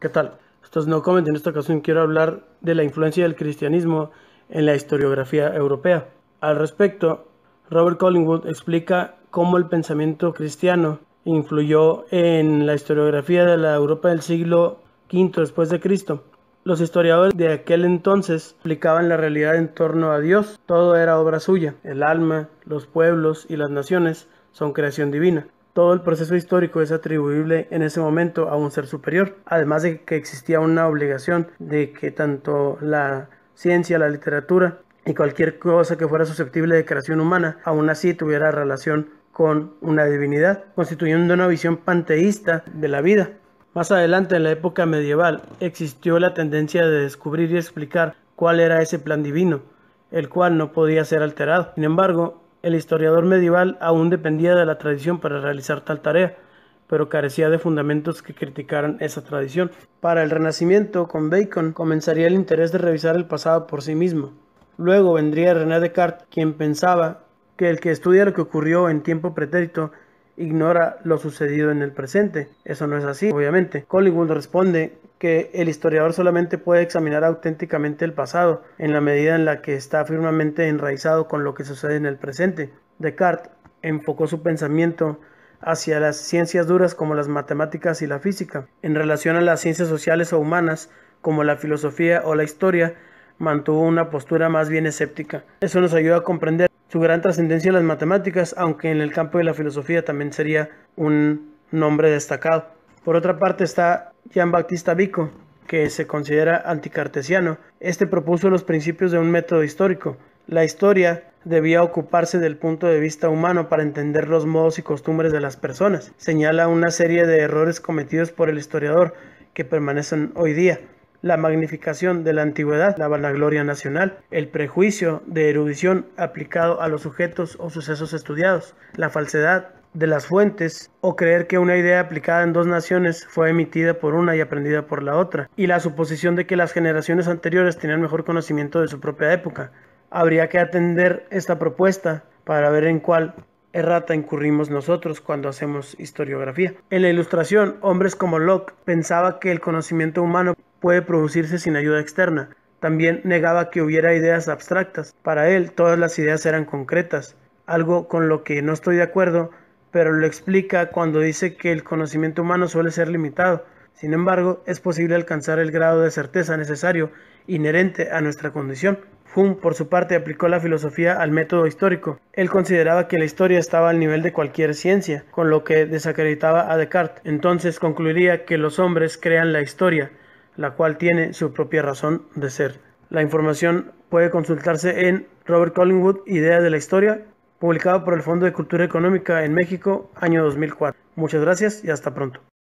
¿Qué tal? Estos no comenté en esta ocasión quiero hablar de la influencia del cristianismo en la historiografía europea. Al respecto, Robert Collingwood explica cómo el pensamiento cristiano influyó en la historiografía de la Europa del siglo V después de Cristo. Los historiadores de aquel entonces explicaban la realidad en torno a Dios. Todo era obra suya. El alma, los pueblos y las naciones son creación divina. Todo el proceso histórico es atribuible en ese momento a un ser superior, además de que existía una obligación de que tanto la ciencia, la literatura y cualquier cosa que fuera susceptible de creación humana, aún así tuviera relación con una divinidad, constituyendo una visión panteísta de la vida. Más adelante, en la época medieval, existió la tendencia de descubrir y explicar cuál era ese plan divino, el cual no podía ser alterado. Sin embargo, el historiador medieval aún dependía de la tradición para realizar tal tarea, pero carecía de fundamentos que criticaran esa tradición. Para el Renacimiento, con Bacon, comenzaría el interés de revisar el pasado por sí mismo. Luego vendría René Descartes, quien pensaba que el que estudia lo que ocurrió en tiempo pretérito ignora lo sucedido en el presente. Eso no es así, obviamente. Collingwood responde que el historiador solamente puede examinar auténticamente el pasado en la medida en la que está firmemente enraizado con lo que sucede en el presente. Descartes enfocó su pensamiento hacia las ciencias duras como las matemáticas y la física. En relación a las ciencias sociales o humanas como la filosofía o la historia, mantuvo una postura más bien escéptica. Eso nos ayuda a comprender su gran trascendencia en las matemáticas, aunque en el campo de la filosofía también sería un nombre destacado. Por otra parte está Jean-Baptiste Vico, que se considera anticartesiano. Este propuso los principios de un método histórico. La historia debía ocuparse del punto de vista humano para entender los modos y costumbres de las personas. Señala una serie de errores cometidos por el historiador que permanecen hoy día la magnificación de la antigüedad, la vanagloria nacional, el prejuicio de erudición aplicado a los sujetos o sucesos estudiados, la falsedad de las fuentes o creer que una idea aplicada en dos naciones fue emitida por una y aprendida por la otra, y la suposición de que las generaciones anteriores tenían mejor conocimiento de su propia época. Habría que atender esta propuesta para ver en cuál errata incurrimos nosotros cuando hacemos historiografía. En la ilustración, hombres como Locke pensaba que el conocimiento humano puede producirse sin ayuda externa. También negaba que hubiera ideas abstractas. Para él todas las ideas eran concretas, algo con lo que no estoy de acuerdo, pero lo explica cuando dice que el conocimiento humano suele ser limitado. Sin embargo, es posible alcanzar el grado de certeza necesario inherente a nuestra condición. Hume, por su parte, aplicó la filosofía al método histórico. Él consideraba que la historia estaba al nivel de cualquier ciencia, con lo que desacreditaba a Descartes. Entonces concluiría que los hombres crean la historia, la cual tiene su propia razón de ser. La información puede consultarse en Robert Collingwood, Ideas de la Historia, publicado por el Fondo de Cultura Económica en México, año 2004. Muchas gracias y hasta pronto.